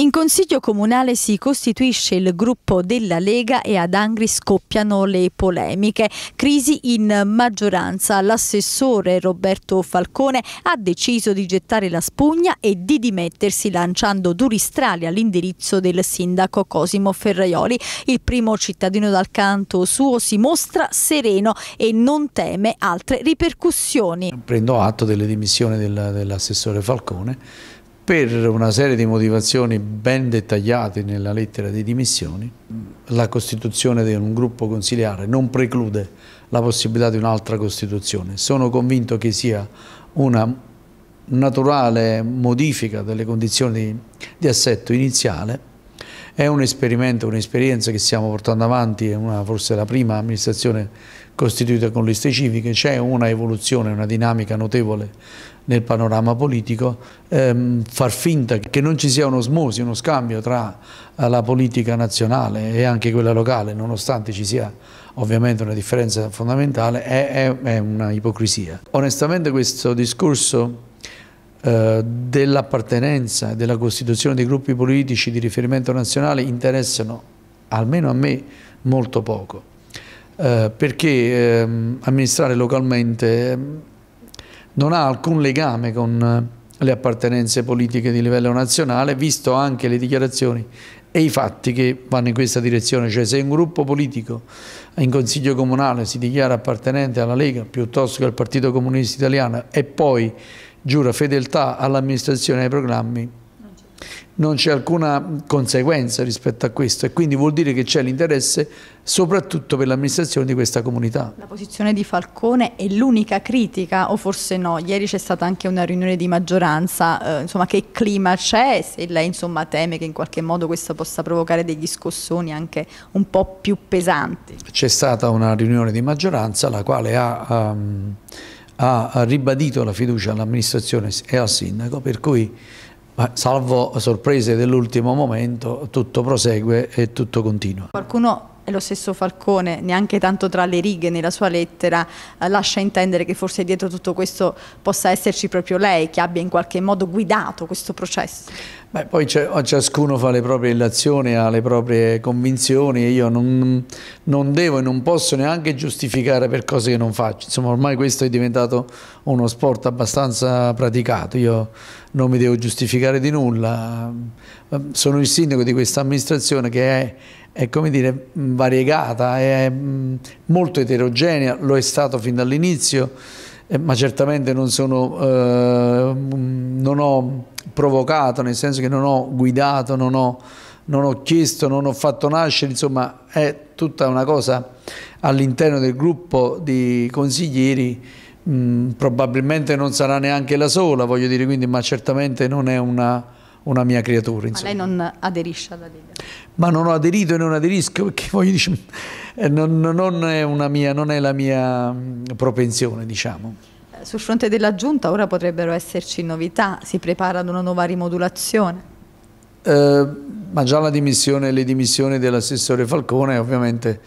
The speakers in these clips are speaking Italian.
In Consiglio Comunale si costituisce il gruppo della Lega e ad Angri scoppiano le polemiche. Crisi in maggioranza. L'assessore Roberto Falcone ha deciso di gettare la spugna e di dimettersi lanciando duri strali all'indirizzo del sindaco Cosimo Ferraioli. Il primo cittadino dal canto suo si mostra sereno e non teme altre ripercussioni. Prendo atto delle dimissioni dell'assessore Falcone per una serie di motivazioni ben dettagliate nella lettera di dimissioni, la costituzione di un gruppo consiliare non preclude la possibilità di un'altra costituzione. Sono convinto che sia una naturale modifica delle condizioni di assetto iniziale è un esperimento, un'esperienza che stiamo portando avanti, è una, forse la prima amministrazione costituita con liste civiche, c'è una evoluzione, una dinamica notevole nel panorama politico, ehm, far finta che non ci sia un'osmosi, uno scambio tra eh, la politica nazionale e anche quella locale, nonostante ci sia ovviamente una differenza fondamentale, è, è, è una ipocrisia. Onestamente questo discorso eh, dell'appartenenza e della costituzione dei gruppi politici di riferimento nazionale interessano, almeno a me, molto poco eh, perché ehm, amministrare localmente ehm, non ha alcun legame con eh, le appartenenze politiche di livello nazionale, visto anche le dichiarazioni e i fatti che vanno in questa direzione, cioè se un gruppo politico in consiglio comunale si dichiara appartenente alla Lega piuttosto che al Partito Comunista Italiano e poi giura fedeltà all'amministrazione e ai programmi, non c'è alcuna conseguenza rispetto a questo e quindi vuol dire che c'è l'interesse soprattutto per l'amministrazione di questa comunità. La posizione di Falcone è l'unica critica o forse no? Ieri c'è stata anche una riunione di maggioranza, eh, insomma che clima c'è? Se lei insomma teme che in qualche modo questo possa provocare degli scossoni anche un po' più pesanti? C'è stata una riunione di maggioranza la quale ha, um, ha ribadito la fiducia all'amministrazione e al sindaco per cui salvo sorprese dell'ultimo momento, tutto prosegue e tutto continua. Qualcuno e lo stesso Falcone, neanche tanto tra le righe nella sua lettera, eh, lascia intendere che forse dietro tutto questo possa esserci proprio lei che abbia in qualche modo guidato questo processo. Beh, poi ciascuno fa le proprie illazioni, ha le proprie convinzioni e io non, non, devo e non posso neanche giustificare per cose che non faccio. Insomma, ormai questo è diventato uno sport abbastanza praticato, io non mi devo giustificare di nulla. Sono il sindaco di questa amministrazione che è, è come dire, variegata, è mm, molto eterogenea, lo è stato fin dall'inizio, eh, ma certamente non sono... Eh, mm, non ho provocato, nel senso che non ho guidato, non ho, non ho chiesto, non ho fatto nascere, insomma è tutta una cosa all'interno del gruppo di consiglieri mh, mm, probabilmente non sarà neanche la sola, voglio dire, quindi, ma certamente non è una, una mia creatura. Insomma. Ma lei non aderisce alla Lega? Ma non ho aderito e non aderisco perché voglio dire, eh, non, non, è mia, non è la mia mm, propensione, diciamo sul fronte della giunta ora potrebbero esserci novità, si prepara ad una nuova rimodulazione? Eh, ma già la dimissione, e le dimissioni dell'assessore Falcone ovviamente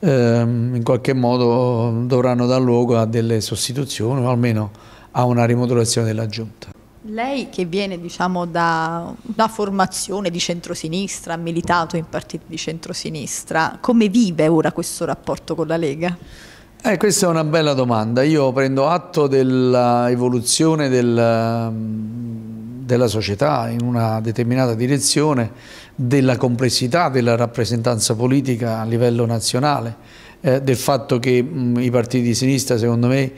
ehm, in qualche modo dovranno dar luogo a delle sostituzioni o almeno a una rimodulazione della giunta. Lei che viene diciamo, da una formazione di centrosinistra, ha militato in partiti di centrosinistra, come vive ora questo rapporto con la Lega? Eh, questa è una bella domanda. Io prendo atto dell'evoluzione del, mm, della società in una determinata direzione, della complessità della rappresentanza politica a livello nazionale, eh, del fatto che mh, mm, i partiti di sinistra, secondo me,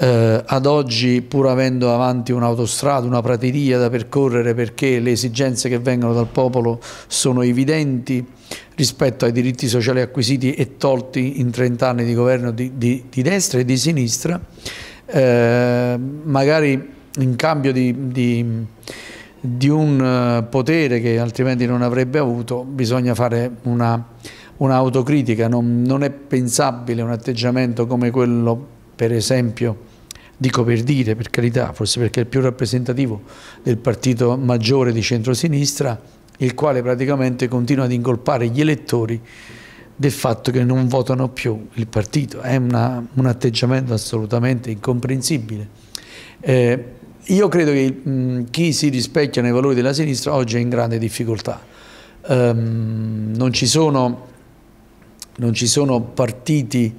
eh, ad oggi pur avendo avanti un'autostrada, una prateria da percorrere perché le esigenze che vengono dal popolo sono evidenti rispetto ai diritti sociali acquisiti e tolti in 30 anni di governo di, di, di destra e di sinistra, eh, magari in cambio di, di di un eh, potere che altrimenti non avrebbe avuto, bisogna fare un'autocritica, un non, non è pensabile un atteggiamento come quello per esempio dico per dire, per carità, forse perché è il più rappresentativo del partito maggiore di centrosinistra, il quale praticamente continua ad incolpare gli elettori del fatto che non votano più il partito. È una, un atteggiamento assolutamente incomprensibile. Eh, io credo che mh, chi si rispecchia nei valori della sinistra oggi è in grande difficoltà. Um, non, ci sono, non, ci sono, partiti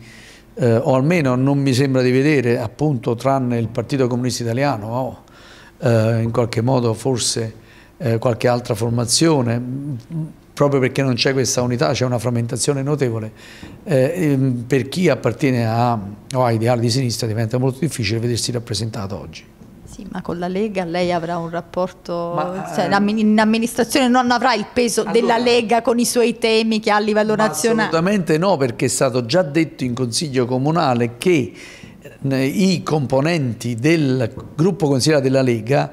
eh, o almeno non mi sembra di vedere, appunto tranne il Partito Comunista Italiano o eh, in qualche modo forse eh, qualche altra formazione, proprio perché non c'è questa unità, c'è una frammentazione notevole. Eh, ehm, per chi appartiene a, a ideali di sinistra diventa molto difficile vedersi rappresentato oggi. Sì, ma con la Lega lei avrà un rapporto, ma, cioè, ehm... in amministrazione non avrà il peso allora, della Lega con i suoi temi che ha a livello nazionale? Assolutamente no, perché è stato già detto in Consiglio Comunale che eh, i componenti del gruppo consigliere della Lega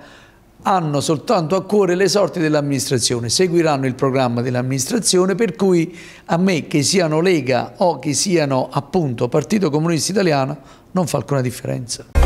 hanno soltanto a cuore le sorti dell'amministrazione, seguiranno il programma dell'amministrazione, per cui a me che siano Lega o che siano appunto Partito Comunista Italiano non fa alcuna differenza.